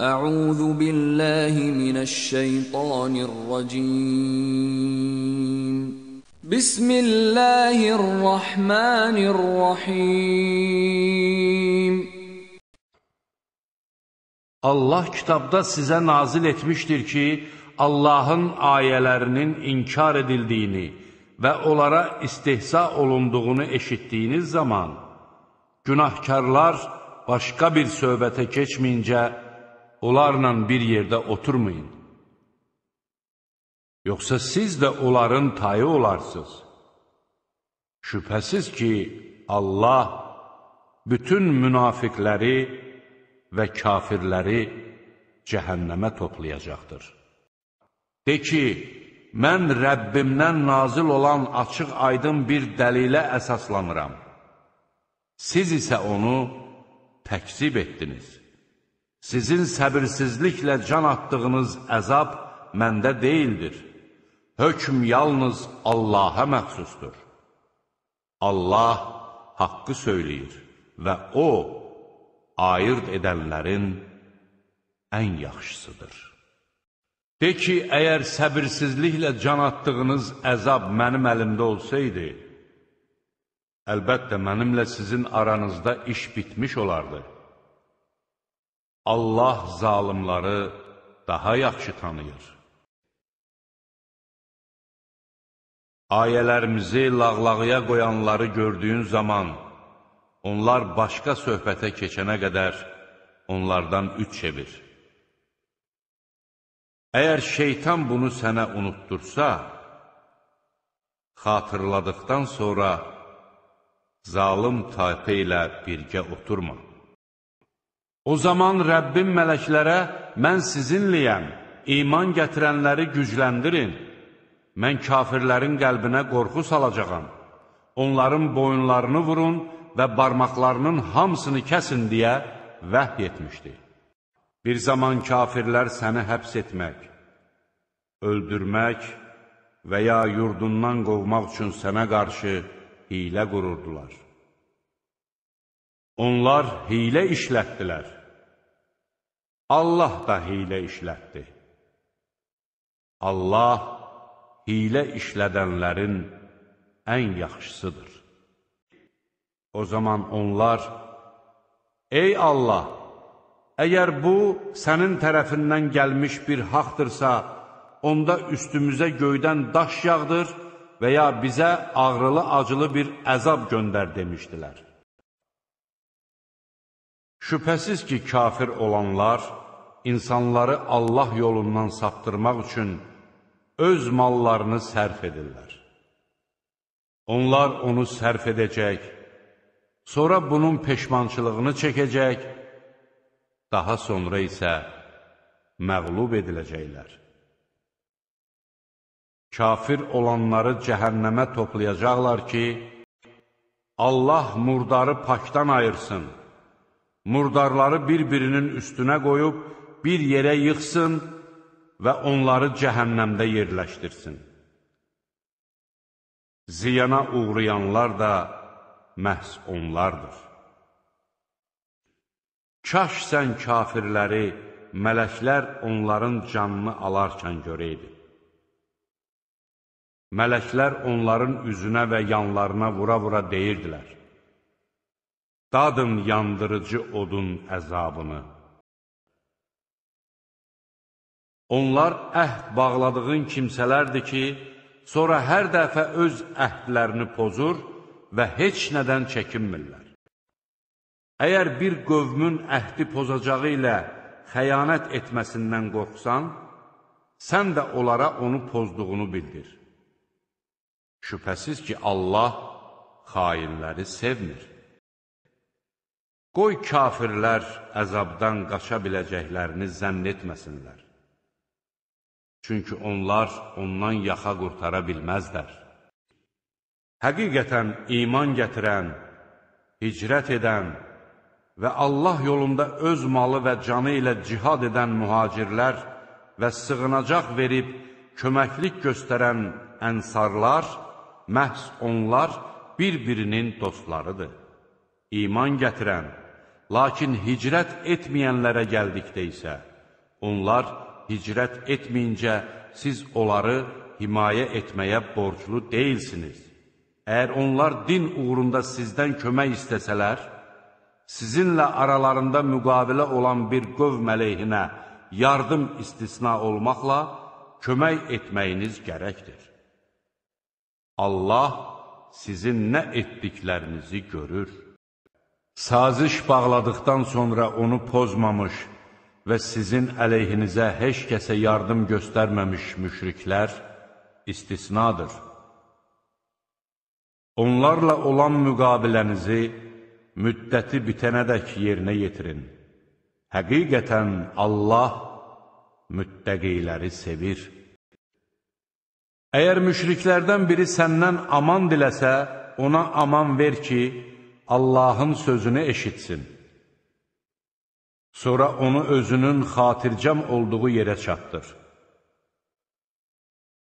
أعوذ بالله من الشيطان الرجيم بسم الله الرحمن الرحيم Allah kitabda sizə nazil etmişdir ki, Allahın ayələrinin inkar edildiyini və onlara istehza olunduğunu eşitdiyiniz zaman, günahkarlar başqa bir söhbətə keçməyincə, onlarla bir yerdə oturmayın. Yoxsa siz də onların tayı olarsınız. Şübhəsiz ki, Allah bütün münafiqləri və kafirləri cəhənnəmə toplayacaqdır. De ki, mən Rəbbimdən nazil olan açıq aydın bir dəlilə əsaslanıram. Siz isə onu təkzib etdiniz.'' Sizin səbirsizliklə can atdığınız əzab məndə deyildir. Hökm yalnız Allaha məxsusdur. Allah haqqı söyləyir və O, ayırt edənlərin ən yaxşısıdır. De ki, əgər səbirsizliklə can atdığınız əzab mənim əlimdə olsaydı, əlbəttə mənimlə sizin aranızda iş bitmiş olardı. Allah zalımları daha yaxşı tanıyır. Ayələrimizi lağlağıya qoyanları gördüyün zaman, onlar başqa söhbətə keçənə qədər onlardan üç çevir. Əgər şeytan bunu sənə unutdursa, xatırladıqdan sonra zalım tayfə ilə birgə oturma. O zaman Rəbbim mələklərə, mən sizinliyəm, iman gətirənləri gücləndirin. Mən kafirlərin qəlbinə qorxu salacaqam. Onların boyunlarını vurun və barmaqlarının hamısını kəsin deyə vəhy etmişdi. Bir zaman kafirlər səni həbs etmək, öldürmək və ya yurdundan qovmaq üçün sənə qarşı hilə qururdular. Onlar hilə işlətdilər Allah da hiylə işlətdi. Allah hiylə işlədənlərin ən yaxşısıdır. O zaman onlar, Ey Allah, əgər bu sənin tərəfindən gəlmiş bir haqdırsa, onda üstümüzə göydən daş yağdır və ya bizə ağrılı-acılı bir əzab göndər demişdilər. Şübhəsiz ki, kafir olanlar insanları Allah yolundan saptırmaq üçün öz mallarını sərf edirlər. Onlar onu sərf edəcək, sonra bunun peşmançılığını çəkəcək, daha sonra isə məqlub ediləcəklər. Kafir olanları cəhənnəmə toplayacaqlar ki, Allah murdarı pakdan ayırsın murdarları bir-birinin üstünə qoyub bir yerə yıxsın və onları cəhənnəmdə yerləşdirsin. Ziyana uğrayanlar da məhz onlardır. Kaş sən kafirləri, mələklər onların canını alarkən görəydi. Mələklər onların üzünə və yanlarına vura-vura deyirdilər. Dadın yandırıcı odun əzabını. Onlar əhd bağladığın kimsələrdir ki, sonra hər dəfə öz əhdlərini pozur və heç nədən çəkinmirlər. Əgər bir qövmün əhdi pozacağı ilə xəyanət etməsindən qorxsan, sən də onlara onu pozduğunu bildir. Şübhəsiz ki, Allah xainləri sevmir. Qoy kafirlər əzabdan qaça biləcəklərini zənn etməsinlər. Çünki onlar ondan yaxa qurtara bilməzlər. Həqiqətən iman gətirən, hicrət edən və Allah yolunda öz malı və canı ilə cihad edən mühacirlər və sığınacaq verib köməklik göstərən ənsarlar, məhz onlar bir-birinin dostlarıdır. İman gətirən, Lakin hicrət etməyənlərə gəldikdə isə, onlar hicrət etməyincə siz onları himayə etməyə borclu deyilsiniz. Əgər onlar din uğrunda sizdən kömək istəsələr, sizinlə aralarında müqavilə olan bir qövm əleyhinə yardım istisna olmaqla kömək etməyiniz gərəkdir. Allah sizin nə etdiklərinizi görür. Saziş bağladıqdan sonra onu pozmamış və sizin əleyhinizə heç kəsə yardım göstərməmiş müşriklər istisnadır. Onlarla olan müqabilənizi müddəti bitənədək yerinə yetirin. Həqiqətən Allah müttəqiləri sevir. Əgər müşriklərdən biri səndən aman diləsə, ona aman ver ki, Allahın sözünü eşitsin. Sonra onu özünün xatircəm olduğu yerə çatdır.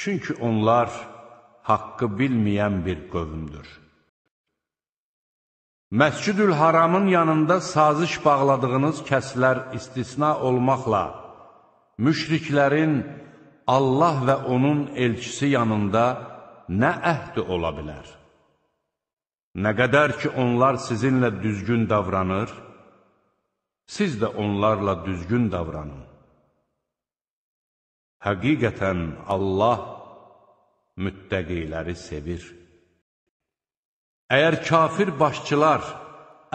Çünki onlar haqqı bilməyən bir qövmdür. Məscüdül Haramın yanında saziş bağladığınız kəslər istisna olmaqla, müşriklərin Allah və onun elçisi yanında nə əhdi ola bilər? Nə qədər ki, onlar sizinlə düzgün davranır, siz də onlarla düzgün davranın. Həqiqətən Allah müttəqiləri sevir. Əgər kafir başçılar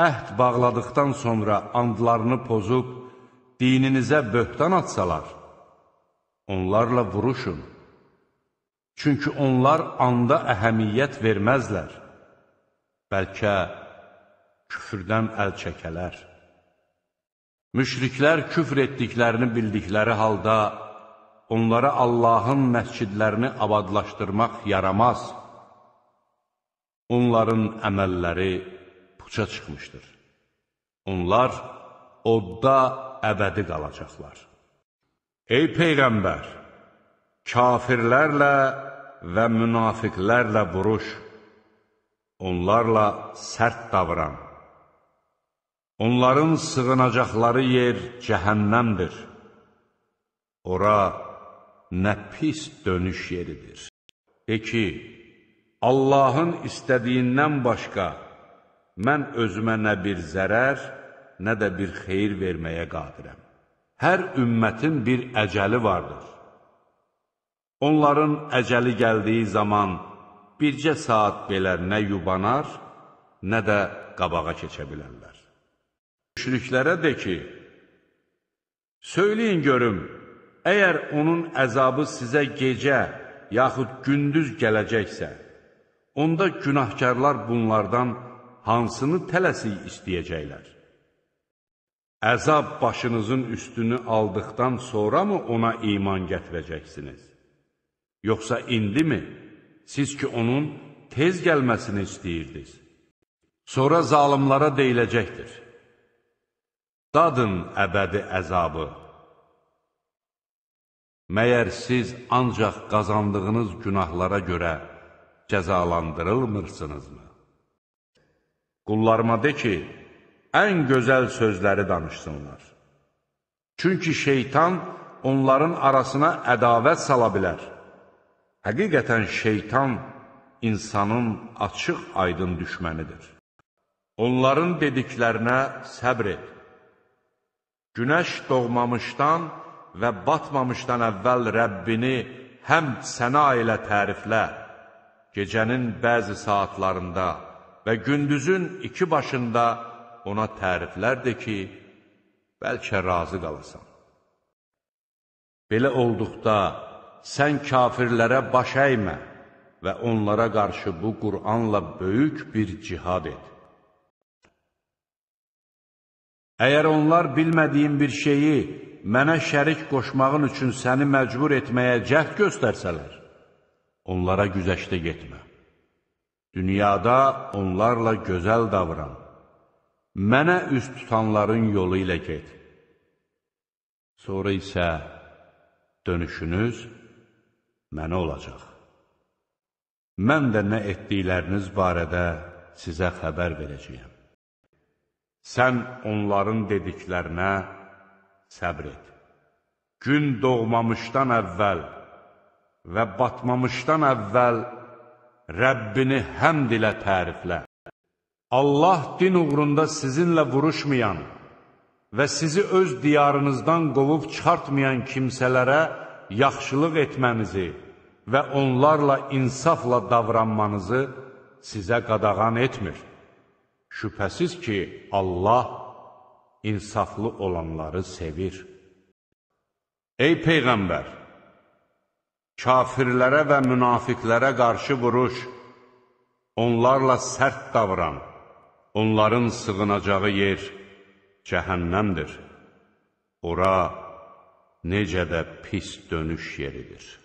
əhd bağladıqdan sonra andlarını pozub, dininizə böhtan atsalar, onlarla vuruşun. Çünki onlar anda əhəmiyyət verməzlər bəlkə küfrdən əl çəkələr. Müşriklər küfr etdiklərini bildikləri halda, onlara Allahın məscidlərini abadlaşdırmaq yaramaz. Onların əməlləri puça çıxmışdır. Onlar odda əbədi qalacaqlar. Ey Peyğəmbər! Kafirlərlə və münafiqlərlə vuruş onlarla sərt davran. Onların sığınacaqları yer cəhənnəmdir. Ora nə pis dönüş yeridir. De ki, Allahın istədiyindən başqa mən özümə nə bir zərər, nə də bir xeyir verməyə qadirəm. Hər ümmətin bir əcəli vardır. Onların əcəli gəldiyi zaman, bircə saat belə nə yubanar, nə də qabağa keçə bilərlər. Müşriklərə de ki, söyləyin görüm, əgər onun əzabı sizə gecə yaxud gündüz gələcəksə, onda günahkarlar bunlardan hansını tələsik istəyəcəklər? Əzab başınızın üstünü aldıqdan sonra mı ona iman gətirəcəksiniz? Yoxsa indi mi? siz ki, onun tez gəlməsini istəyirdiniz. Sonra zalimlara deyiləcəkdir. Dadın əbədi əzabı. Məyər siz ancaq qazandığınız günahlara görə cəzalandırılmırsınızmı? Qullarıma de ki, ən gözəl sözləri danışsınlar. Çünki şeytan onların arasına ədavət sala bilər. Həqiqətən şeytan insanın açıq aydın düşmənidir. Onların dediklərinə səbr et. Günəş doğmamışdan və batmamışdan əvvəl Rəbbini həm sənə ilə təriflə, gecənin bəzi saatlarında və gündüzün iki başında ona təriflər de ki, bəlkə razı qalasan. Belə olduqda, sən kafirlərə baş əymə və onlara qarşı bu Qur'anla böyük bir cihad et. Əgər onlar bilmədiyim bir şeyi mənə şərik qoşmağın üçün səni məcbur etməyə cəhd göstərsələr, onlara güzəşdə getmə. Dünyada onlarla gözəl davran. Mənə üst tutanların yolu ilə get. Sonra isə dönüşünüz mənə olacaq. Mən də nə etdikləriniz barədə sizə xəbər verəcəyəm. Sən onların dediklərinə səbr et. Gün doğmamışdan əvvəl və batmamışdan əvvəl Rəbbini həmd ilə təriflə. Allah din uğrunda sizinlə vuruşmayan və sizi öz diyarınızdan qovub çıxartmayan kimsələrə yaxşılıq etmənizi və onlarla insafla davranmanızı sizə qadağan etmir. Şübhəsiz ki, Allah insaflı olanları sevir. Ey Peyğəmbər! Kafirlərə və münafiqlərə qarşı vuruş, onlarla sərt davran, onların sığınacağı yer cəhənnəmdir. Ora, necə də pis dönüş yeridir.